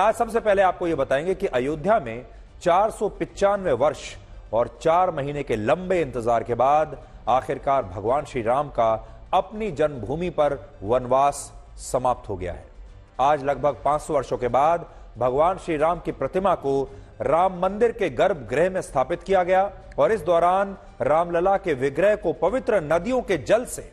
आज सबसे पहले आपको यह बताएंगे कि अयोध्या में चार सौ पिचानवे वर्ष और चार महीने के लंबे इंतजार के बाद आखिरकार भगवान श्री राम का अपनी जन्मभूमि पर वनवास समाप्त हो गया है आज लगभग 500 वर्षों के बाद भगवान श्री राम की प्रतिमा को राम मंदिर के गर्भगृह में स्थापित किया गया और इस दौरान रामलला के विग्रह को पवित्र नदियों के जल से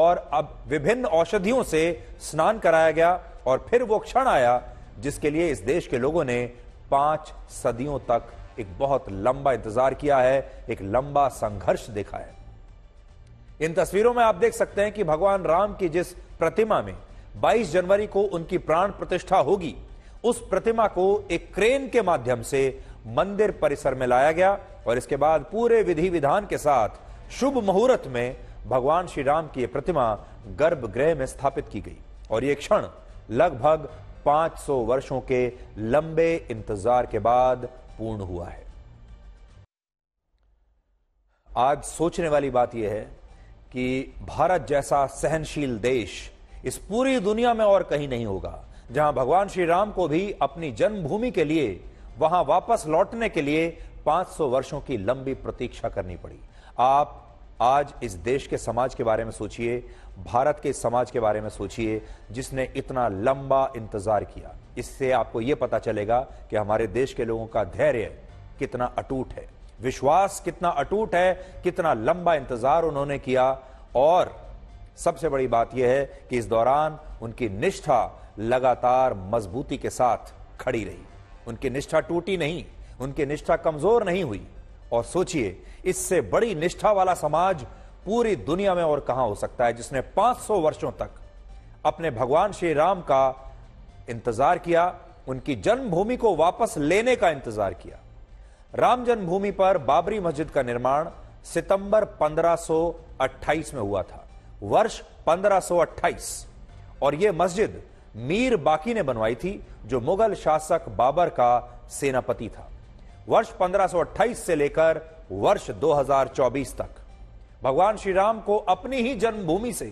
और अब विभिन्न औषधियों से स्नान कराया गया और फिर वो क्षण आया जिसके लिए इस देश के लोगों ने पांच सदियों तक एक बहुत लंबा इंतजार किया है एक लंबा संघर्ष देखा है इन तस्वीरों में आप देख सकते हैं कि भगवान राम की जिस प्रतिमा में 22 जनवरी को उनकी प्राण प्रतिष्ठा होगी उस प्रतिमा को एक क्रेन के माध्यम से मंदिर परिसर में लाया गया और इसके बाद पूरे विधि विधान के साथ शुभ मुहूर्त में भगवान श्री राम की यह प्रतिमा गर्भगृह में स्थापित की गई और यह क्षण लगभग 500 वर्षों के लंबे इंतजार के बाद पूर्ण हुआ है आज सोचने वाली बात यह है कि भारत जैसा सहनशील देश इस पूरी दुनिया में और कहीं नहीं होगा जहां भगवान श्री राम को भी अपनी जन्मभूमि के लिए वहां वापस लौटने के लिए 500 वर्षों की लंबी प्रतीक्षा करनी पड़ी आप आज इस देश के समाज के बारे में सोचिए भारत के समाज के बारे में सोचिए जिसने इतना लंबा इंतजार किया इससे आपको यह पता चलेगा कि हमारे देश के लोगों का धैर्य कितना अटूट है विश्वास कितना अटूट है कितना लंबा इंतजार उन्होंने किया और सबसे बड़ी बात यह है कि इस दौरान उनकी निष्ठा लगातार मजबूती के साथ खड़ी रही उनकी निष्ठा टूटी नहीं उनकी निष्ठा कमजोर नहीं हुई और सोचिए इससे बड़ी निष्ठा वाला समाज पूरी दुनिया में और कहां हो सकता है जिसने 500 वर्षों तक अपने भगवान श्री राम का इंतजार किया उनकी जन्मभूमि को वापस लेने का इंतजार किया राम जन्मभूमि पर बाबरी मस्जिद का निर्माण सितंबर 1528 में हुआ था वर्ष 1528 और यह मस्जिद मीर बाकी ने बनवाई थी जो मुगल शासक बाबर का सेनापति था वर्ष 1528 से लेकर वर्ष 2024 तक भगवान श्री राम को अपनी ही जन्मभूमि से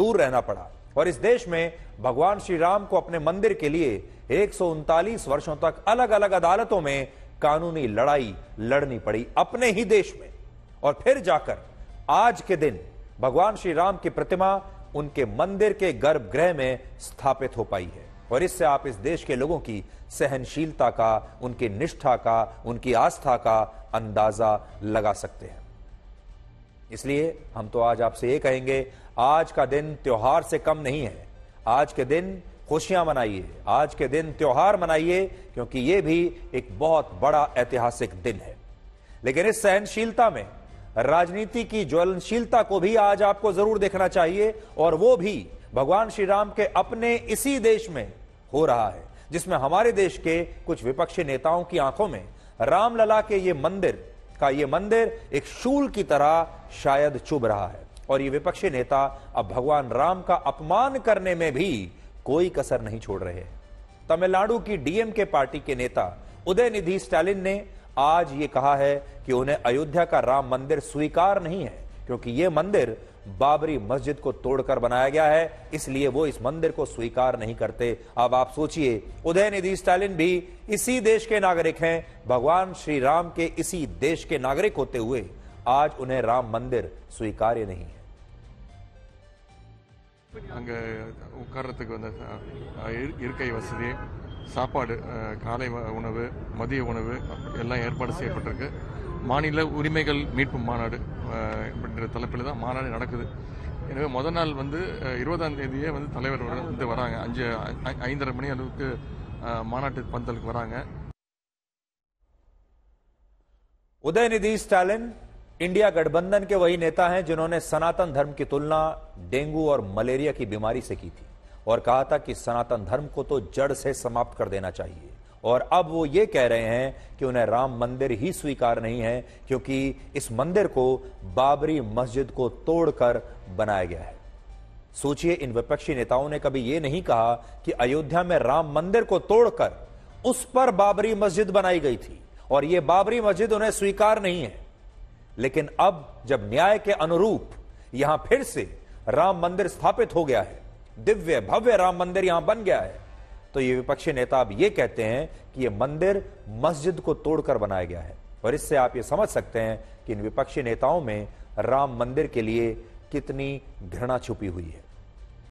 दूर रहना पड़ा और इस देश में भगवान श्री राम को अपने मंदिर के लिए एक वर्षों तक अलग अलग अदालतों में कानूनी लड़ाई लड़नी पड़ी अपने ही देश में और फिर जाकर आज के दिन भगवान श्री राम की प्रतिमा उनके मंदिर के गर्भगृह में स्थापित हो पाई है और इससे आप इस देश के लोगों की सहनशीलता का उनकी निष्ठा का उनकी आस्था का अंदाजा लगा सकते हैं इसलिए हम तो आज आपसे ये कहेंगे आज का दिन त्योहार से कम नहीं है आज के दिन खुशियां मनाइए आज के दिन त्योहार मनाइए क्योंकि ये भी एक बहुत बड़ा ऐतिहासिक दिन है लेकिन इस सहनशीलता में राजनीति की ज्वलनशीलता को भी आज आपको जरूर देखना चाहिए और वो भी भगवान श्री राम के अपने इसी देश में हो रहा है जिसमें हमारे देश के कुछ विपक्षी नेताओं की आंखों में रामलला के ये मंदिर का ये मंदिर एक शूल की तरह शायद चुभ रहा है और ये विपक्षी नेता अब भगवान राम का अपमान करने में भी कोई कसर नहीं छोड़ रहे तमिलनाडु की डीएमके पार्टी के नेता उदयनिधि स्टालिन ने आज ये कहा है कि उन्हें अयोध्या का राम मंदिर स्वीकार नहीं है क्योंकि यह मंदिर बाबरी मस्जिद को तोड़कर बनाया गया है इसलिए वो इस मंदिर को स्वीकार नहीं करते अब आप सोचिए उदय निधि स्टालिन भी इसी देश के नागरिक हैं भगवान श्री राम के इसी देश के नागरिक होते हुए आज उन्हें राम मंदिर स्वीकार्य नहीं है सापा உட்கார்றதுக்கு उ मद வசதி சாப்பாடு காலை உணவு மானிலே உரிமைகள் மீட்பு மாநாடு emprentra தலப்பில் தான் மாநாடு நடக்குது எனவே முத날 வந்து 20 ஆம் தேதியே வந்து தலைவர் வந்து வந்தாங்க 5 5 30 மணிக்கு மாநாட்டிற்கு பந்தலுக்கு வராங்க உதயநிதி ஸ்டாலின் இந்தியா गठबंधन के वही नेता हैं जिन्होंने सनातन धर्म की तुलना डेंगू और मलेरिया की बीमारी से की थी और कहा था कि सनातन धर्म को तो जड़ से समाप्त कर देना चाहिए और अब वो ये कह रहे हैं कि उन्हें राम मंदिर ही स्वीकार नहीं है क्योंकि इस मंदिर को बाबरी मस्जिद को तोड़कर बनाया गया है सोचिए इन विपक्षी नेताओं ने कभी यह नहीं कहा कि अयोध्या में राम मंदिर को तोड़कर उस पर बाबरी मस्जिद बनाई गई थी और यह बाबरी मस्जिद उन्हें स्वीकार नहीं है लेकिन अब जब न्याय के अनुरूप यहां फिर से राम मंदिर स्थापित हो गया है दिव्य भव्य राम मंदिर यहां बन गया है तो ये विपक्षी नेता अब ये कहते हैं कि ये मंदिर मस्जिद को तोड़कर बनाया गया है और इससे आप ये समझ सकते हैं कि इन विपक्षी नेताओं में राम मंदिर के लिए कितनी घृणा छुपी हुई है